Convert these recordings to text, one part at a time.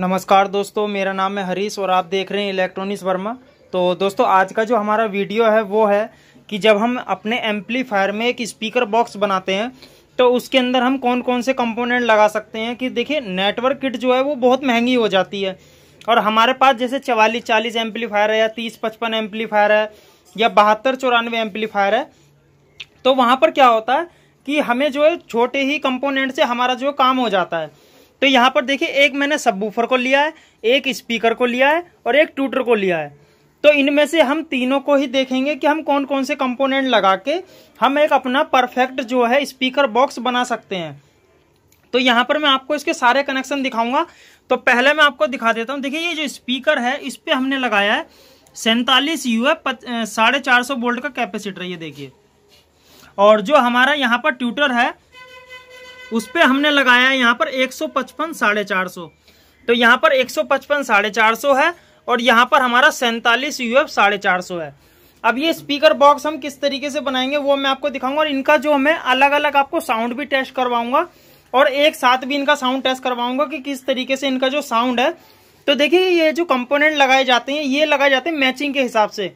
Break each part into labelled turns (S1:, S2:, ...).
S1: नमस्कार दोस्तों मेरा नाम है हरीश और आप देख रहे हैं इलेक्ट्रॉनिक्स वर्मा तो दोस्तों आज का जो हमारा वीडियो है वो है कि जब हम अपने एम्पलीफायर में एक स्पीकर बॉक्स बनाते हैं तो उसके अंदर हम कौन कौन से कंपोनेंट लगा सकते हैं कि देखिए नेटवर्क किट जो है वो बहुत महंगी हो जाती है और हमारे पास जैसे चवालीस चालीस एम्पलीफायर है या तीस पचपन एम्पलीफायर है या बहत्तर चौरानवे एम्पलीफायर है तो वहाँ पर क्या होता है कि हमें जो है छोटे ही कंपोनेंट से हमारा जो काम हो जाता है तो यहाँ पर देखिए एक मैंने सबवूफर को लिया है एक स्पीकर को लिया है और एक ट्यूटर को लिया है तो इनमें से हम तीनों को ही देखेंगे कि हम कौन कौन से कंपोनेंट लगा के हम एक अपना परफेक्ट जो है स्पीकर बॉक्स बना सकते हैं तो यहाँ पर मैं आपको इसके सारे कनेक्शन दिखाऊंगा तो पहले मैं आपको दिखा देता हूँ देखिए ये जो स्पीकर है इस पर हमने लगाया है सैंतालीस यू है साढ़े चार सौ वोल्ट का कैपेसिटर ये देखिए और जो हमारा यहाँ पर ट्यूटर है उस पर हमने लगाया है यहाँ पर एक सौ पचपन साढ़े चार सौ तो यहाँ पर एक सौ पचपन साढ़े चार सौ है और यहाँ पर हमारा सैंतालीस यू एफ साढ़े चार सौ है अब ये स्पीकर बॉक्स हम किस तरीके से बनाएंगे वो मैं आपको दिखाऊंगा और इनका जो मैं अलग अलग आपको साउंड भी टेस्ट करवाऊंगा और एक साथ भी इनका साउंड टेस्ट करवाऊंगा कि किस तरीके से इनका जो साउंड है तो देखिए ये जो कंपोनेंट लगाए जाते हैं ये लगाए जाते हैं मैचिंग के हिसाब से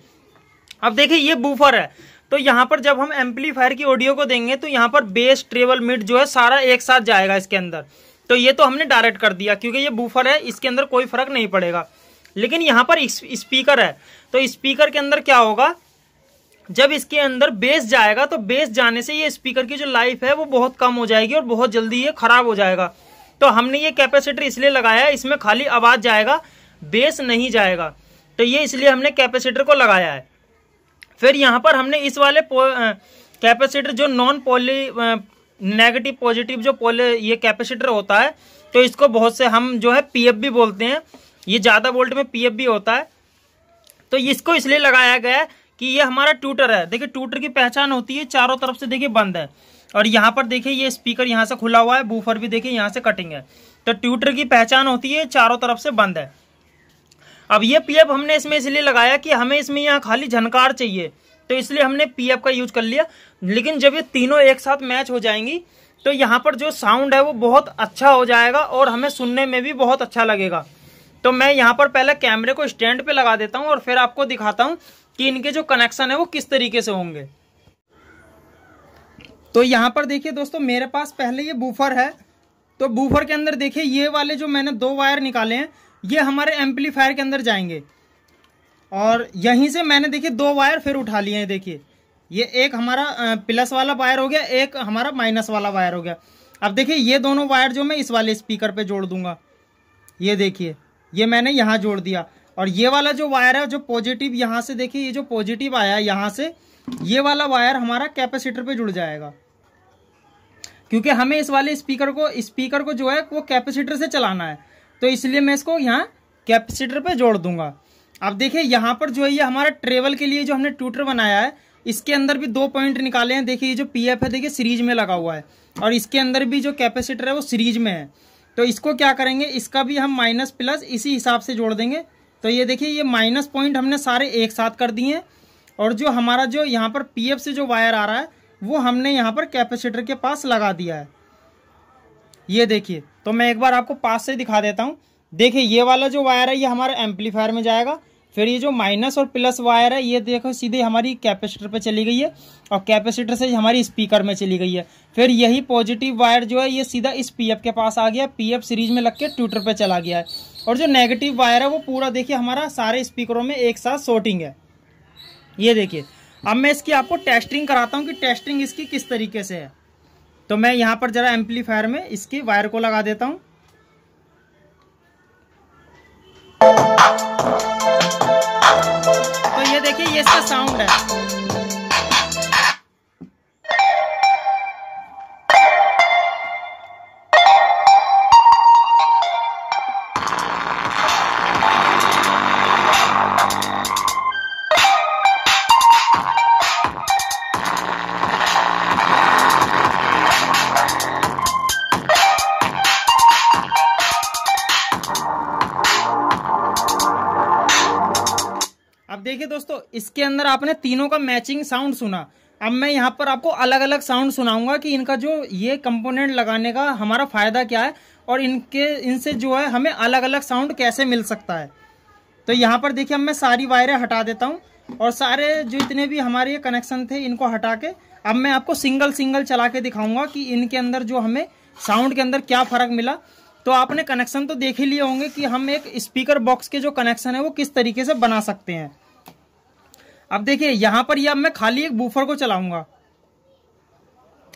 S1: अब देखिए ये बूफर है तो यहाँ पर जब हम एम्पलीफायर की ऑडियो को देंगे तो यहाँ पर बेस ट्रेबल मिड जो है सारा एक साथ जाएगा इसके अंदर तो ये तो हमने डायरेक्ट कर दिया क्योंकि ये बूफर है इसके अंदर कोई फर्क नहीं पड़ेगा लेकिन यहाँ पर स्पीकर है तो स्पीकर के अंदर क्या होगा जब इसके अंदर बेस जाएगा तो बेस जाने से ये स्पीकर की जो लाइफ है वो बहुत कम हो जाएगी और बहुत जल्दी ये खराब हो जाएगा तो हमने ये कैपेसिटर इसलिए लगाया है इसमें खाली आवाज़ जाएगा बेस नहीं जाएगा तो ये इसलिए हमने कैपेसिटर को लगाया है फिर यहाँ पर हमने इस वाले कैपेसिटर जो नॉन पॉली नेगेटिव पॉजिटिव जो पोले ये कैपेसिटर होता है तो इसको बहुत से हम जो है भी बोलते हैं ये ज़्यादा वोल्ट में भी होता है तो इसको इसलिए लगाया गया है कि ये हमारा ट्यूटर है देखिए ट्यूटर की पहचान होती है चारों तरफ से देखिए बंद है और यहाँ पर देखिए ये स्पीकर यहाँ से खुला हुआ है बूफर भी देखिए यहाँ से कटिंग है तो ट्यूटर की पहचान होती है चारों तरफ से बंद है अब ये पीएफ हमने इसमें इसलिए लगाया कि हमें इसमें यहाँ खाली झनकार चाहिए तो इसलिए हमने पीएफ का यूज कर लिया लेकिन जब ये तीनों एक साथ मैच हो जाएंगी तो यहाँ पर जो साउंड है वो बहुत अच्छा हो जाएगा और हमें सुनने में भी बहुत अच्छा लगेगा तो मैं यहाँ पर पहले कैमरे को स्टैंड पे लगा देता हूँ और फिर आपको दिखाता हूँ कि इनके जो कनेक्शन है वो किस तरीके से होंगे तो यहाँ पर देखिए दोस्तों मेरे पास पहले ये बूफर है तो बूफर के अंदर देखिए ये वाले जो मैंने दो वायर निकाले हैं ये हमारे एम्पलीफायर के अंदर जाएंगे और यहीं से मैंने देखिए दो वायर फिर उठा लिए हैं देखिए ये एक हमारा प्लस वाला वायर हो गया एक हमारा माइनस वाला वायर हो गया अब देखिए ये दोनों वायर जो मैं इस वाले स्पीकर पे जोड़ दूंगा ये देखिए ये मैंने यहाँ जोड़ दिया और ये वाला जो वायर है जो पॉजिटिव यहाँ से देखिए ये जो पॉजिटिव आया यहाँ से ये वाला वायर हमारा कैपेसिटर पर जुड़ जाएगा क्योंकि हमें इस वाले स्पीकर को स्पीकर को जो है वो कैपेसिटर से चलाना है तो इसलिए मैं इसको यहाँ कैपेसिटर पे जोड़ दूंगा अब देखिए यहाँ पर जो है ये हमारा ट्रेवल के लिए जो हमने ट्यूटर बनाया है इसके अंदर भी दो पॉइंट निकाले हैं देखिए ये जो पी एफ है देखिए सीरीज में लगा हुआ है और इसके अंदर भी जो कैपेसिटर है वो सीरीज में है तो इसको क्या करेंगे इसका भी हम माइनस प्लस इसी हिसाब से जोड़ देंगे तो ये देखिए ये माइनस पॉइंट हमने सारे एक साथ कर दिए हैं और जो हमारा जो यहाँ पर पी एफ से जो वायर आ रहा है वो हमने यहाँ पर कैपेसिटर के पास लगा दिया है ये देखिए तो मैं एक बार आपको पास से दिखा देता हूँ देखिए ये वाला जो वायर है ये हमारे एम्पलीफायर में जाएगा फिर ये जो माइनस और प्लस वायर है ये देखो सीधे हमारी कैपेसिटर पे चली गई है और कैपेसिटर से हमारी स्पीकर में चली गई है फिर यही पॉजिटिव वायर जो है ये सीधा इस पीएफ के पास आ गया पीएफ सीरीज में लग के ट्विटर पे चला गया है और जो नेगेटिव वायर है वो पूरा देखिए हमारा सारे स्पीकरों में एक साथ शॉर्टिंग है ये देखिए अब मैं इसकी आपको टेस्टिंग कराता हूँ कि टेस्टिंग इसकी किस तरीके से है तो मैं यहाँ पर ज़रा एम्पलीफायर में इसकी वायर को लगा देता हूँ तो ये देखिए ये इसका साउंड है देखिए दोस्तों इसके अंदर आपने तीनों का मैचिंग साउंड सुना अब मैं यहाँ पर आपको अलग अलग साउंड सुनाऊंगा कि इनका जो ये कंपोनेंट लगाने का हमारा फायदा क्या है और इनके इनसे जो है हमें अलग अलग साउंड कैसे मिल सकता है तो यहाँ पर देखिए अब मैं सारी वायरें हटा देता हूँ और सारे जो इतने भी हमारे ये कनेक्शन थे इनको हटा के अब मैं आपको सिंगल सिंगल चला के दिखाऊंगा कि इनके अंदर जो हमें साउंड के अंदर क्या फ़र्क मिला तो आपने कनेक्शन तो देख ही लिए होंगे कि हम एक स्पीकर बॉक्स के जो कनेक्शन है वो किस तरीके से बना सकते हैं अब देखिए यहां पर ये अब मैं खाली एक बूफर को चलाऊंगा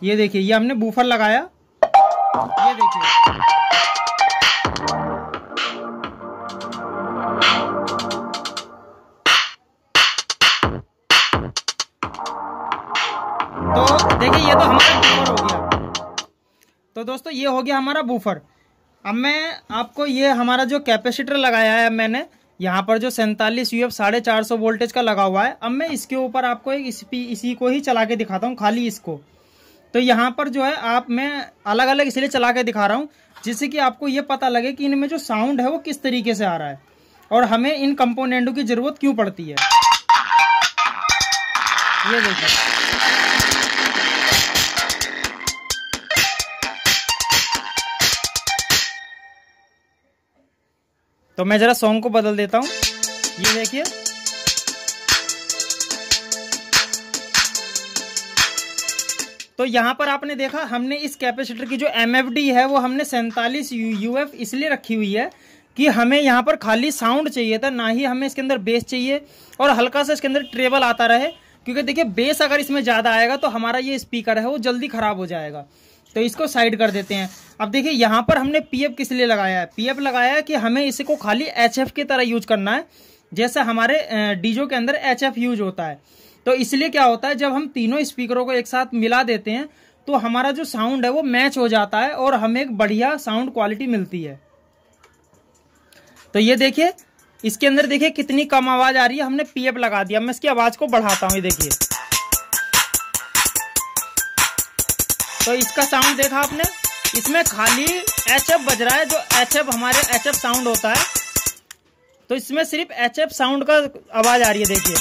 S1: ये देखिए ये हमने बूफर लगाया ये देखिए तो देखिए ये तो हमारा बूफर हो गया तो दोस्तों ये हो गया हमारा बूफर अब मैं आपको ये हमारा जो कैपेसिटर लगाया है मैंने यहाँ पर जो सैंतालीस यू एफ साढ़े चार सौ वोल्टेज का लगा हुआ है अब मैं इसके ऊपर आपको एक इसी इसी को ही चला के दिखाता हूँ खाली इसको तो यहाँ पर जो है आप मैं अलग अलग इसलिए चला के दिखा रहा हूँ जिससे कि आपको ये पता लगे कि इनमें जो साउंड है वो किस तरीके से आ रहा है और हमें इन कंपोनेंटों की ज़रूरत क्यों पड़ती है ये देखिए तो मैं ज़रा सॉन्ग को बदल देता हूँ ये देखिए तो यहाँ पर आपने देखा हमने इस कैपेसिटर की जो एम है वो हमने सैंतालीस यू इसलिए रखी हुई है कि हमें यहाँ पर खाली साउंड चाहिए था ना ही हमें इसके अंदर बेस चाहिए और हल्का सा इसके अंदर ट्रेबल आता रहे क्योंकि देखिए बेस अगर इसमें ज़्यादा आएगा तो हमारा ये स्पीकर है वो जल्दी ख़राब हो जाएगा तो इसको साइड कर देते हैं अब देखिए यहाँ पर हमने पीएफ किस लिए लगाया है पीएफ लगाया है कि हमें इसको खाली खाली एचएफ की तरह यूज करना है जैसे हमारे डीजो के अंदर एचएफ यूज होता है तो इसलिए क्या होता है जब हम तीनों स्पीकरों को एक साथ मिला देते हैं तो हमारा जो साउंड है वो मैच हो जाता है और हमें एक बढ़िया साउंड क्वालिटी मिलती है तो ये देखिए इसके अंदर देखिए कितनी कम आवाज़ आ रही है हमने पीएफ लगा दिया मैं इसकी आवाज़ को बढ़ाता हूँ ये देखिए तो इसका साउंड देखा आपने इसमें खाली एच एफ बज रहा है जो एच एफ हमारे एच एफ साउंड होता है तो इसमें सिर्फ एच एफ साउंड का आवाज आ रही है देखिए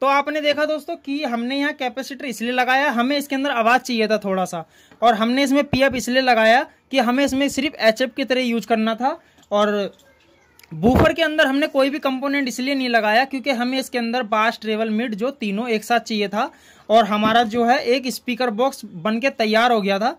S1: तो आपने देखा दोस्तों कि हमने यहाँ कैपेसिटर इसलिए लगाया हमें इसके अंदर आवाज़ चाहिए था थोड़ा सा और हमने इसमें पी इसलिए लगाया कि हमें इसमें सिर्फ एच की तरह यूज करना था और बूफर के अंदर हमने कोई भी कंपोनेंट इसलिए नहीं लगाया क्योंकि हमें इसके अंदर बास ट्रेवल मिड जो तीनों एक साथ चाहिए था और हमारा जो है एक स्पीकर बॉक्स बन के तैयार हो गया था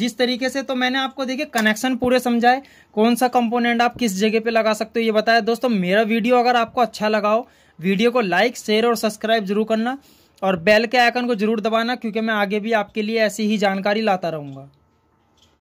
S1: जिस तरीके से तो मैंने आपको देखिए कनेक्शन पूरे समझाए कौन सा कंपोनेंट आप किस जगह पे लगा सकते हो ये बताया दोस्तों मेरा वीडियो अगर आपको अच्छा लगा हो वीडियो को लाइक शेयर और सब्सक्राइब जरूर करना और बेल के आइकन को जरूर दबाना क्योंकि मैं आगे भी आपके लिए ऐसी ही जानकारी लाता रहूँगा